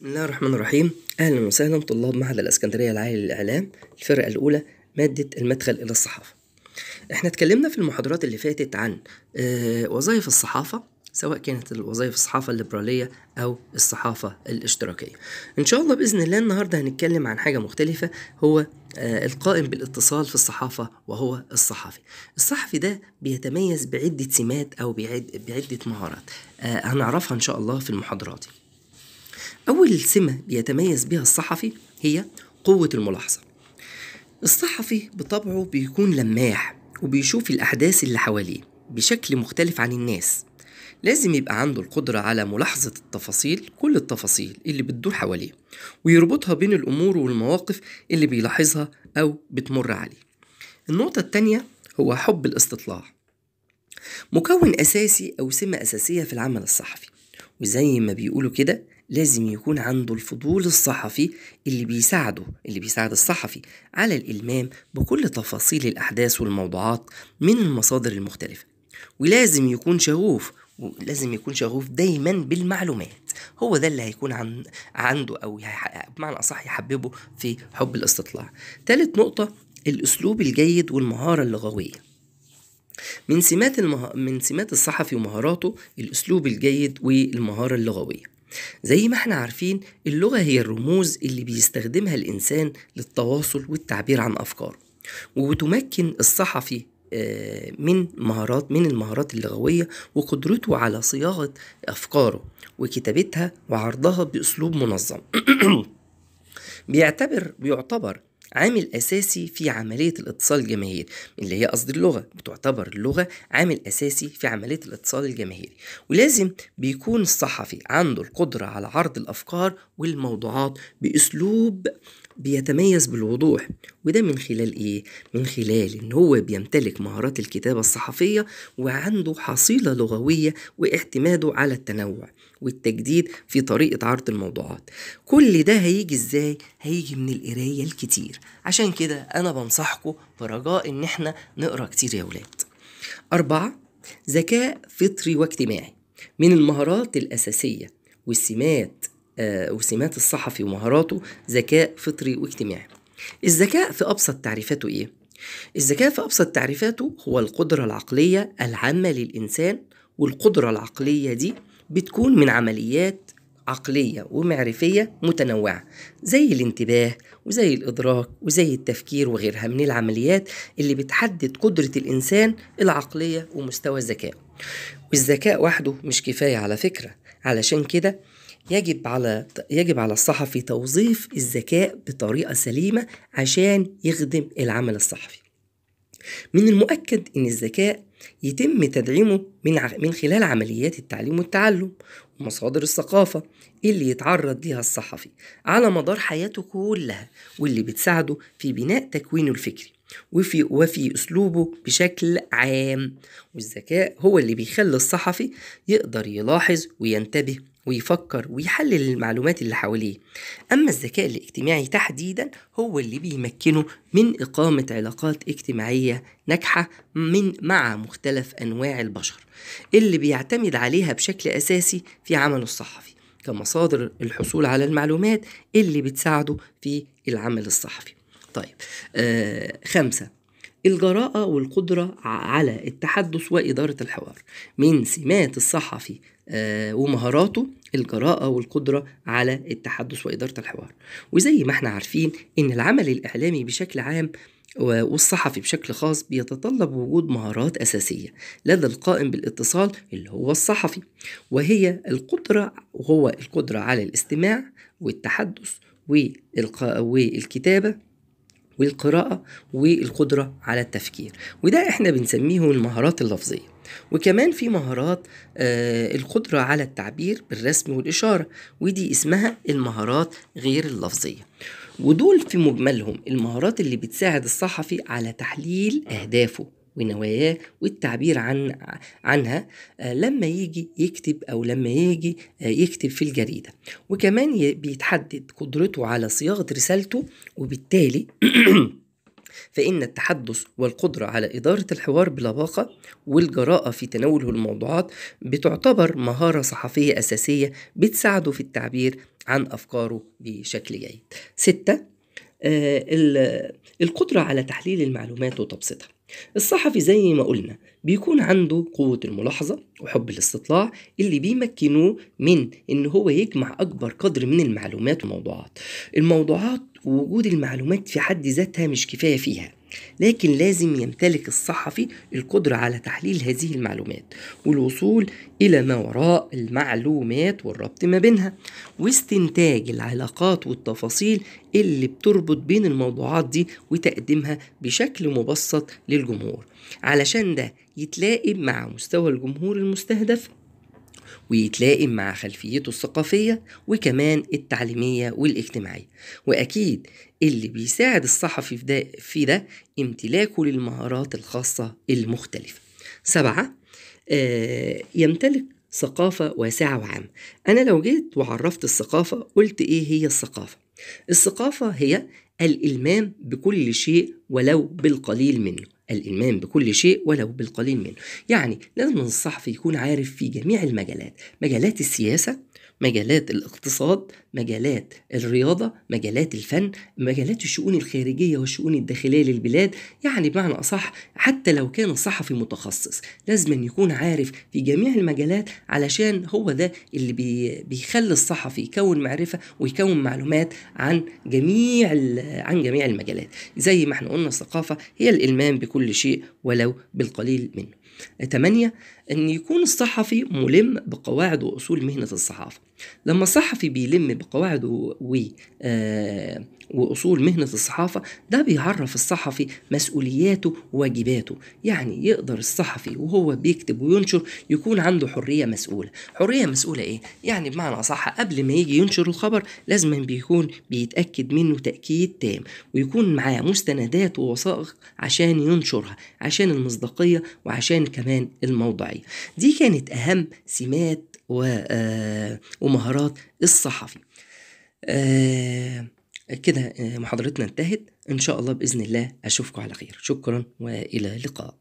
بسم الله الرحمن الرحيم أهلا وسهلا طلاب معهد الأسكندرية العالي للإعلام الفرقة الأولى مادة المدخل إلى الصحافة احنا اتكلمنا في المحاضرات اللي فاتت عن آه، وظائف الصحافة سواء كانت الوظائف الصحافة الليبرالية أو الصحافة الاشتراكية إن شاء الله بإذن الله النهاردة هنتكلم عن حاجة مختلفة هو آه القائم بالاتصال في الصحافة وهو الصحفي الصحفي ده بيتميز بعدة سمات أو بعدة مهارات آه هنعرفها إن شاء الله في المحاضرات أول سمة بيتميز بها الصحفي هي قوة الملاحظة الصحفي بطبعه بيكون لماح وبيشوف الأحداث اللي حواليه بشكل مختلف عن الناس لازم يبقى عنده القدرة على ملاحظة التفاصيل كل التفاصيل اللي بتدور حواليه ويربطها بين الأمور والمواقف اللي بيلاحظها أو بتمر عليه النقطة التانية هو حب الاستطلاع مكون أساسي أو سمة أساسية في العمل الصحفي وزي ما بيقولوا كده لازم يكون عنده الفضول الصحفي اللي بيساعده اللي بيساعد الصحفي على الإلمام بكل تفاصيل الأحداث والموضوعات من المصادر المختلفة ولازم يكون شغوف ولازم يكون شغوف دايما بالمعلومات هو ده اللي هيكون عن عنده أو بمعنى أصح يحببه في حب الاستطلاع ثالث نقطة الأسلوب الجيد والمهارة اللغوية من سمات المه... من سمات الصحفي ومهاراته الاسلوب الجيد والمهاره اللغويه زي ما احنا عارفين اللغة هي الرموز اللي بيستخدمها الإنسان للتواصل والتعبير عن أفكاره وبتمكن الصحفي آه، من مهارات من المهارات اللغوية وقدرته على صياغة أفكاره وكتابتها وعرضها بأسلوب منظم بيعتبر بيعتبر عامل أساسي في عملية الاتصال الجماهيري اللي هي قصد اللغة بتعتبر اللغة عامل أساسي في عملية الاتصال الجماهيري ولازم بيكون الصحفي عنده القدرة على عرض الأفكار والموضوعات بأسلوب بيتميز بالوضوح وده من خلال ايه من خلال ان هو بيمتلك مهارات الكتابه الصحفيه وعنده حصيله لغويه واعتماده على التنوع والتجديد في طريقه عرض الموضوعات كل ده هيجي ازاي هيجي من القرايه الكتير عشان كده انا بنصحكم برجاء ان احنا نقرا كتير يا ولاد أربعة ذكاء فطري واجتماعي من المهارات الأساسية والسمات آه، وسمات الصحفي ومهاراته ذكاء فطري واجتماعي الذكاء في أبسط تعريفاته إيه؟ الذكاء في أبسط تعريفاته هو القدرة العقلية العامة للإنسان والقدرة العقلية دي بتكون من عمليات عقلية ومعرفية متنوعة زي الانتباه وزي الإدراك وزي التفكير وغيرها من العمليات اللي بتحدد قدرة الإنسان العقلية ومستوى الذكاء والذكاء وحده مش كفاية على فكرة علشان كده يجب على يجب على الصحفي توظيف الذكاء بطريقه سليمه عشان يخدم العمل الصحفي من المؤكد ان الذكاء يتم تدعيمه من من خلال عمليات التعليم والتعلم ومصادر الثقافة اللي يتعرض ليها الصحفي على مدار حياته كلها واللي بتساعده في بناء تكوينه الفكري وفي وفي اسلوبه بشكل عام والذكاء هو اللي بيخلي الصحفي يقدر يلاحظ وينتبه ويفكر ويحلل المعلومات اللي حواليه أما الذكاء الاجتماعي تحديدا هو اللي بيمكنه من إقامة علاقات اجتماعية ناجحة من مع مختلف أنواع البشر اللي بيعتمد عليها بشكل أساسي في عمله الصحفي كمصادر الحصول على المعلومات اللي بتساعده في العمل الصحفي طيب آه خمسة الجراءة والقدرة على التحدث وإدارة الحوار من سمات الصحفي آه، ومهاراته الجراءة والقدرة على التحدث وإدارة الحوار وزي ما احنا عارفين إن العمل الإعلامي بشكل عام والصحفي بشكل خاص بيتطلب وجود مهارات أساسية لدى القائم بالاتصال اللي هو الصحفي وهي القدرة وهو القدرة على الاستماع والتحدث والكتابة والقراءة والقدرة على التفكير وده احنا بنسميه المهارات اللفظية وكمان في مهارات آه القدرة على التعبير بالرسم والإشارة ودي اسمها المهارات غير اللفظية ودول في مجملهم المهارات اللي بتساعد الصحفي على تحليل أهدافه ونواياه والتعبير عن عنها آه، لما يجي يكتب أو لما يجي آه، يكتب في الجريدة وكمان بيتحدد قدرته على صياغة رسالته وبالتالي فإن التحدث والقدرة على إدارة الحوار بلباقة والجراءة في تناوله الموضوعات بتعتبر مهارة صحفية أساسية بتساعده في التعبير عن أفكاره بشكل جيد. ستة آه القدرة على تحليل المعلومات وتبسيطها الصحفي زي ما قلنا بيكون عنده قوة الملاحظة وحب الاستطلاع اللي بيمكنه من إن هو يجمع أكبر قدر من المعلومات والموضوعات الموضوعات ووجود المعلومات في حد ذاتها مش كفاية فيها لكن لازم يمتلك الصحفي القدرة على تحليل هذه المعلومات والوصول إلى ما وراء المعلومات والربط ما بينها واستنتاج العلاقات والتفاصيل اللي بتربط بين الموضوعات دي وتقديمها بشكل مبسط للجمهور علشان ده يتلائم مع مستوى الجمهور المستهدف ويتلائم مع خلفيته الثقافية وكمان التعليمية والاجتماعية وأكيد اللي بيساعد الصحفي في ده, في ده امتلاكه للمهارات الخاصة المختلفة سبعة آه يمتلك ثقافة واسعة وعامة أنا لو جيت وعرفت الثقافة قلت إيه هي الثقافة الثقافة هي الإلمام بكل شيء ولو بالقليل منه الإيمان بكل شيء ولو بالقليل منه يعني لازم الصحفي يكون عارف في جميع المجالات مجالات السياسة مجالات الاقتصاد مجالات الرياضة مجالات الفن مجالات الشؤون الخارجية والشؤون الداخلية للبلاد يعني بمعنى أصح حتى لو كان الصحفي متخصص لازم يكون عارف في جميع المجالات علشان هو ده اللي بي بيخلي الصحفي يكون معرفة ويكون معلومات عن جميع عن جميع المجالات زي ما احنا قلنا الثقافة هي الإلمام بكل شيء ولو بالقليل منه 8 أن يكون الصحفي ملم بقواعد وأصول مهنة الصحافة لما الصحفي بيلم بقواعد و... آه، وأصول مهنة الصحافة ده بيعرف الصحفي مسؤولياته وواجباته يعني يقدر الصحفي وهو بيكتب وينشر يكون عنده حرية مسؤولة حرية مسؤولة إيه؟ يعني بمعنى أصح قبل ما يجي ينشر الخبر لازم بيكون بيتأكد منه تأكيد تام ويكون معاه مستندات ووثائق عشان ينشرها عشان المصداقية وعشان كمان الموضوعية الصحفي دي كانت أهم سمات آه، ومهارات الصحفي آه، كده آه، محاضرتنا انتهت إن شاء الله بإذن الله أشوفكم على خير شكرا وإلى اللقاء